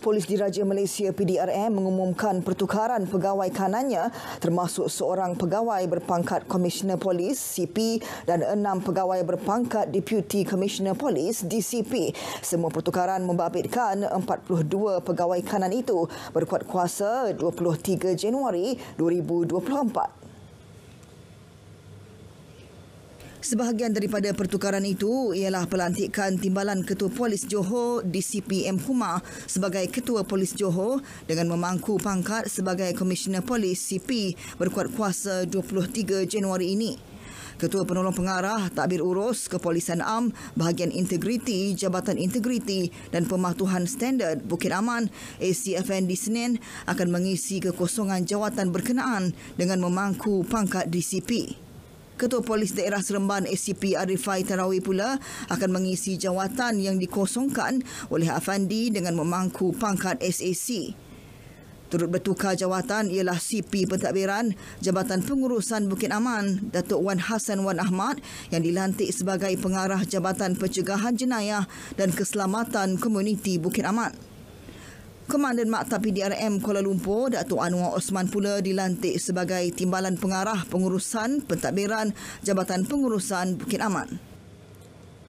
Polis Diraja Malaysia PDRM mengumumkan pertukaran pegawai kanannya termasuk seorang pegawai berpangkat Komisioner Polis CP dan enam pegawai berpangkat Deputy Komisioner Polis DCP. Semua pertukaran membabitkan 42 pegawai kanan itu berkuat kuasa 23 Januari 2024. Sebahagian daripada pertukaran itu ialah pelantikan timbalan Ketua Polis Johor DCPM Kuma sebagai Ketua Polis Johor dengan memangku pangkat sebagai Komisioner Polis CP berkuat kuasa 23 Januari ini. Ketua Penolong Pengarah Takbir Urus Kepolisian Am Bahagian Integriti Jabatan Integriti dan Pematuhan Standard Bukit Aman ACFN di Senin akan mengisi kekosongan jawatan berkenaan dengan memangku pangkat DCP. Ketua Polis Daerah Seremban SCP Arifai Tarawi pula akan mengisi jawatan yang dikosongkan oleh Afandi dengan memangku pangkat SAC. Turut bertukar jawatan ialah CP Pentadbiran Jabatan Pengurusan Bukit Aman Datuk Wan Hassan Wan Ahmad yang dilantik sebagai pengarah Jabatan Pencegahan Jenayah dan Keselamatan Komuniti Bukit Aman. Komandan Maktab PDRM Kuala Lumpur, Datuk Anwar Osman pula dilantik sebagai Timbalan Pengarah Pengurusan Pentadbiran Jabatan Pengurusan Bukit Aman.